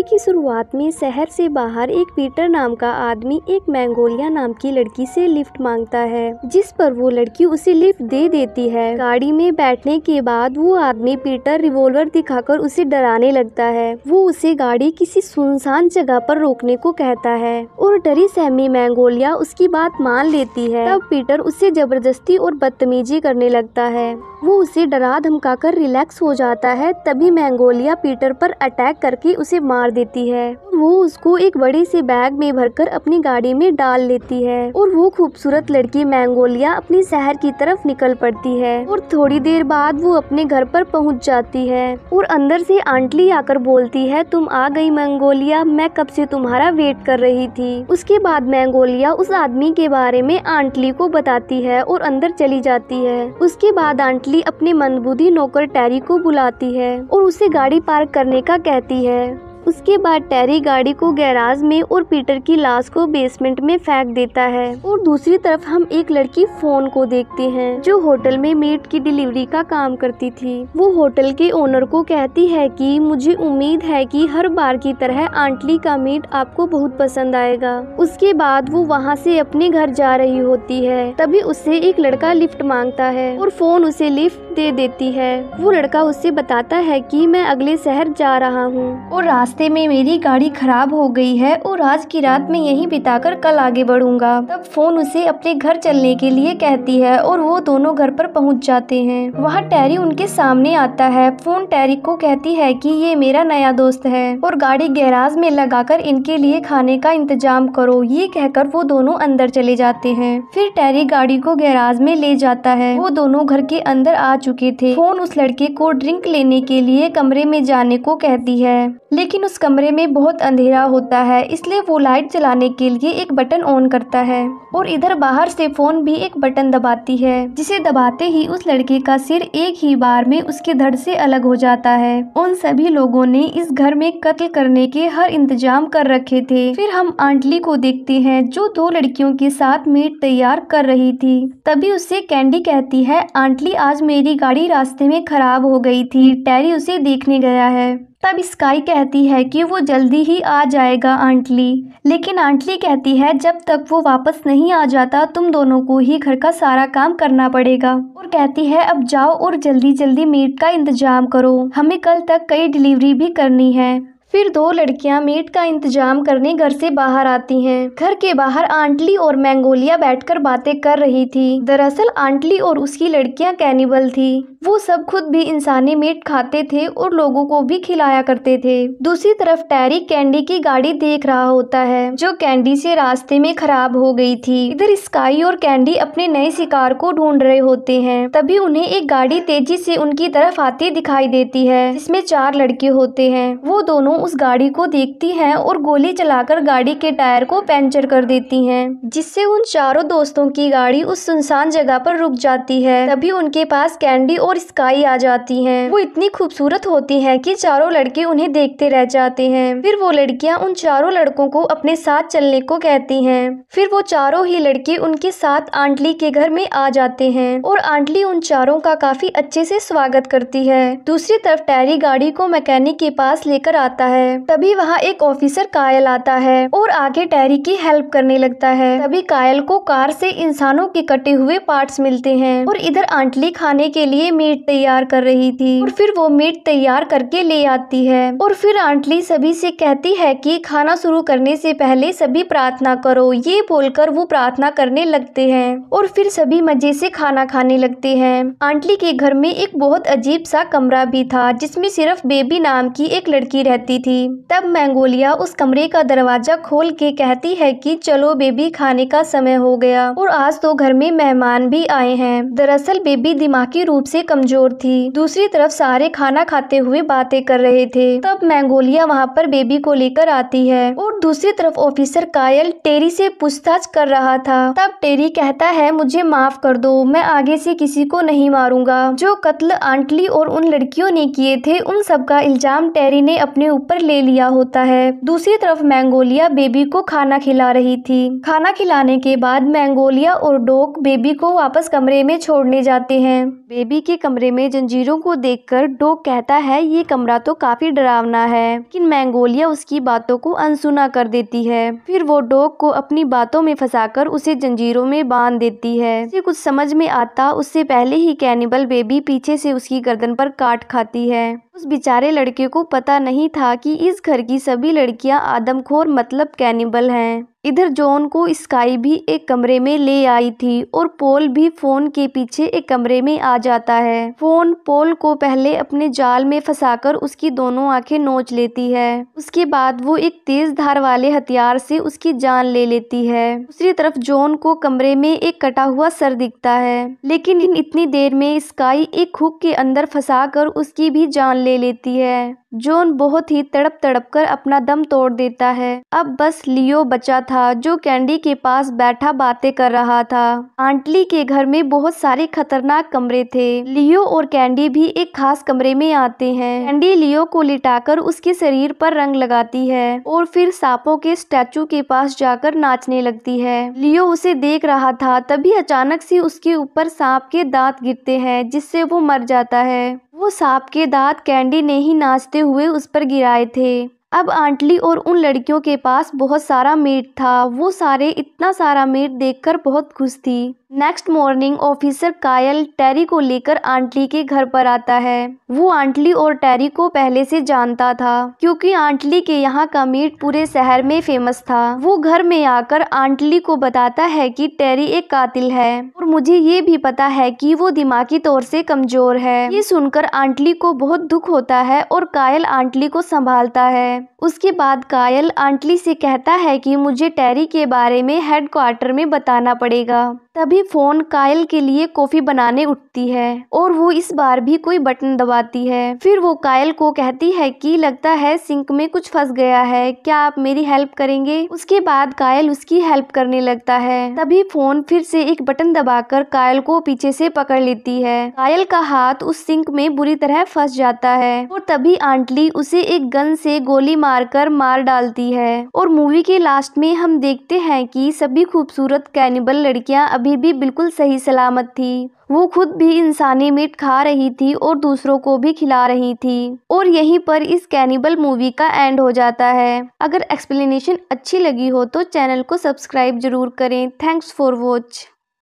Movie की शुरुआत में शहर से बाहर एक पीटर नाम का आदमी एक मैंगोलिया नाम की लड़की से लिफ्ट मांगता है जिस पर वो लड़की उसे लिफ्ट दे देती है गाड़ी में बैठने के बाद वो आदमी पीटर रिवॉल्वर दिखाकर उसे डराने लगता है वो उसे गाड़ी किसी सुनसान जगह पर रोकने को कहता है और डरी सहमी मैंगोलिया उसकी बात मान लेती है तब पीटर उसे जबरदस्ती और बदतमीजी करने लगता है वो उसे डरा धमकाकर रिलैक्स हो जाता है तभी मैंगोलिया पीटर पर अटैक करके उसे मार कर देती है वो उसको एक बड़े से बैग में भरकर अपनी गाड़ी में डाल लेती है और वो खूबसूरत लड़की मैंगोलिया अपने शहर की तरफ निकल पड़ती है और थोड़ी देर बाद वो अपने घर पर पहुंच जाती है और अंदर से आंटली आकर बोलती है तुम आ गई मैंगोलिया मैं कब से तुम्हारा वेट कर रही थी उसके बाद मैंगोलिया उस आदमी के बारे में आंटली को बताती है और अंदर चली जाती है उसके बाद आंटली अपने मनबुद्धि नौकर टैरी को बुलाती है और उसे गाड़ी पार्क करने का कहती है उसके बाद टेरी गाड़ी को गैराज में और पीटर की लाश को बेसमेंट में फेंक देता है और दूसरी तरफ हम एक लड़की फोन को देखते हैं जो होटल में मीट की डिलीवरी का काम करती थी वो होटल के ओनर को कहती है कि मुझे उम्मीद है कि हर बार की तरह आंटली का मीट आपको बहुत पसंद आएगा उसके बाद वो वहाँ से अपने घर जा रही होती है तभी उससे एक लड़का लिफ्ट मांगता है और फोन उसे लिफ्ट दे देती है वो लड़का उससे बताता है कि मैं अगले शहर जा रहा हूँ और रास्ते में मेरी गाड़ी खराब हो गई है और आज की रात में यहीं बिताकर कल आगे बढ़ूंगा तब फोन उसे अपने घर चलने के लिए कहती है और वो दोनों घर पर पहुँच जाते हैं वहाँ टेरी उनके सामने आता है फोन टेरी को कहती है की ये मेरा नया दोस्त है और गाड़ी गैराज में कर इनके लिए खाने का इंतजाम करो ये कहकर वो दोनों अंदर चले जाते हैं फिर टेरी गाड़ी को गैराज में ले जाता है वो दोनों घर के अंदर आ चुके थे फोन उस लड़के को ड्रिंक लेने के लिए कमरे में जाने को कहती है लेकिन उस कमरे में बहुत अंधेरा होता है इसलिए वो लाइट चलाने के लिए एक बटन ऑन करता है और इधर बाहर से फोन भी एक बटन दबाती है जिसे दबाते ही उस लड़के का सिर एक ही बार में उसके धड़ से अलग हो जाता है उन सभी लोगों ने इस घर में कत्ल करने के हर इंतजाम कर रखे थे फिर हम आंटली को देखते हैं जो दो लड़कियों के साथ मीट तैयार कर रही थी तभी उससे कैंडी कहती है आंटली आज मेरी मेरी गाड़ी रास्ते में खराब हो गई थी टैरी उसे देखने गया है तब स्काई कहती है कि वो जल्दी ही आ जाएगा आंटली लेकिन आंटली कहती है जब तक वो वापस नहीं आ जाता तुम दोनों को ही घर का सारा काम करना पड़ेगा और कहती है अब जाओ और जल्दी जल्दी मीट का इंतजाम करो हमें कल तक कई डिलीवरी भी करनी है फिर दो लड़कियां मेट का इंतजाम करने घर से बाहर आती हैं। घर के बाहर आंटली और मैंगोलिया बैठकर बातें कर रही थी दरअसल आंटली और उसकी लड़कियां कैनिबल थी वो सब खुद भी इंसानी मेट खाते थे और लोगों को भी खिलाया करते थे दूसरी तरफ टैरी कैंडी की गाड़ी देख रहा होता है जो कैंडी से रास्ते में खराब हो गई थी इधर स्काई और कैंडी अपने नए शिकार को ढूंढ रहे होते हैं तभी उन्हें एक गाड़ी तेजी से उनकी तरफ आती दिखाई देती है इसमें चार लड़के होते हैं वो दोनों उस गाड़ी को देखती हैं और गोली चलाकर गाड़ी के टायर को पंचर कर देती हैं जिससे उन चारों दोस्तों की गाड़ी उस सुनसान जगह पर रुक जाती है तभी उनके पास कैंडी और स्काई आ जाती हैं वो इतनी खूबसूरत होती हैं कि चारों लड़के उन्हें देखते रह जाते हैं फिर वो लड़कियाँ उन चारों लड़कों को अपने साथ चलने को कहती है फिर वो चारों ही लड़के उनके साथ आंटली के घर में आ जाते हैं और आंटली उन चारों का काफी अच्छे से स्वागत करती है दूसरी तरफ टैरी गाड़ी को मैकेनिक के पास लेकर आता है तभी वहाँ एक ऑफिसर कायल आता है और आगे टैरी की हेल्प करने लगता है तभी कायल को कार से इंसानों के कटे हुए पार्ट्स मिलते हैं और इधर आंटली खाने के लिए मीट तैयार कर रही थी और फिर वो मीट तैयार करके ले आती है और फिर आंटली सभी से कहती है कि खाना शुरू करने से पहले सभी प्रार्थना करो ये बोलकर वो प्रार्थना करने लगते हैं और फिर सभी मजे से खाना खाने लगते हैं आंटली के घर में एक बहुत अजीब सा कमरा भी था जिसमें सिर्फ बेबी नाम की एक लड़की रहती थी तब मैंगोलिया उस कमरे का दरवाजा खोल के कहती है कि चलो बेबी खाने का समय हो गया और आज तो घर में मेहमान भी आए हैं दरअसल बेबी दिमागी रूप से कमजोर थी दूसरी तरफ सारे खाना खाते हुए बातें कर रहे थे तब मैंगोलिया वहाँ पर बेबी को लेकर आती है और दूसरी तरफ ऑफिसर कायल टेरी से पूछताछ कर रहा था तब टेरी कहता है मुझे माफ कर दो मैं आगे से किसी को नहीं मारूंगा जो कत्ल आंटली और उन लड़कियों ने किए थे उन सबका इल्जाम टेरी ने अपने ऊपर ऊपर ले लिया होता है दूसरी तरफ मैंगोलिया बेबी को खाना खिला रही थी खाना खिलाने के बाद मैंगोलिया और डोक बेबी को वापस कमरे में छोड़ने जाते हैं बेबी के कमरे में जंजीरों को देखकर डोक कहता है ये कमरा तो काफी डरावना है लेकिन मैंगोलिया उसकी बातों को अनसुना कर देती है फिर वो डोग को अपनी बातों में फंसाकर उसे जंजीरों में बांध देती है उसे कुछ समझ में आता उससे पहले ही कैनिबल बेबी पीछे से उसकी गर्दन पर काट खाती है उस बेचारे लड़के को पता नहीं था कि इस घर की सभी लड़कियां आदमखोर मतलब कैनिबल हैं इधर जॉन को स्काई भी एक कमरे में ले आई थी और पोल भी फोन के पीछे एक कमरे में आ जाता है फोन पोल को पहले अपने जाल में फंसाकर उसकी दोनों आंखें नोच लेती है उसके बाद वो एक तेज धार वाले हथियार से उसकी जान ले लेती है दूसरी तरफ जॉन को कमरे में एक कटा हुआ सर दिखता है लेकिन इतनी देर में स्काई एक हुक के अंदर फंसा उसकी भी जान ले लेती है जोन बहुत ही तड़प तड़प कर अपना दम तोड़ देता है अब बस लियो बचा था जो कैंडी के पास बैठा बातें कर रहा था आंटली के घर में बहुत सारे खतरनाक कमरे थे लियो और कैंडी भी एक खास कमरे में आते हैं कैंडी लियो को लिटाकर उसके शरीर पर रंग लगाती है और फिर सांपों के स्टैचू के पास जाकर नाचने लगती है लियो उसे देख रहा था तभी अचानक से उसके ऊपर सांप के दांत गिरते हैं जिससे वो मर जाता है वो सांप के दांत कैंडी ने ही नाचते हुए उस पर गिराए थे अब आंटली और उन लड़कियों के पास बहुत सारा मीट था वो सारे इतना सारा मीट देखकर बहुत खुश थी नेक्स्ट मॉर्निंग ऑफिसर कायल टेरी को लेकर आंटली के घर पर आता है वो आंटली और टेरी को पहले से जानता था क्योंकि आंटली के यहाँ का मीट पूरे शहर में फेमस था वो घर में आकर आंटली को बताता है कि टेरी एक कातिल है और मुझे ये भी पता है कि वो दिमागी तौर से कमजोर है ये सुनकर आंटली को बहुत दुख होता है और कायल आंटली को संभालता है उसके बाद कायल आंटली से कहता है की मुझे टेरी के बारे में हेडक्वार्टर में बताना पड़ेगा तभी फोन कायल के लिए कॉफी बनाने उठती है और वो इस बार भी कोई बटन दबाती है फिर वो कायल को कहती है कि लगता है सिंक में कुछ फंस गया है क्या आप मेरी हेल्प करेंगे उसके बाद कायल उसकी हेल्प करने लगता है तभी फोन फिर से एक बटन दबाकर कायल को पीछे से पकड़ लेती है कायल का हाथ उस सिंक में बुरी तरह फंस जाता है और तभी आंटली उसे एक गन से गोली मारकर मार डालती है और मूवी के लास्ट में हम देखते हैं कि सभी खूबसूरत कैनिबल लड़कियां अभी भी बिल्कुल सही सलामत थी वो खुद भी इंसानी मीट खा रही थी और दूसरों को भी खिला रही थी और यहीं पर इस कैनिबल मूवी का एंड हो जाता है अगर एक्सप्लेनेशन अच्छी लगी हो तो चैनल को सब्सक्राइब जरूर करें थैंक्स फॉर वॉच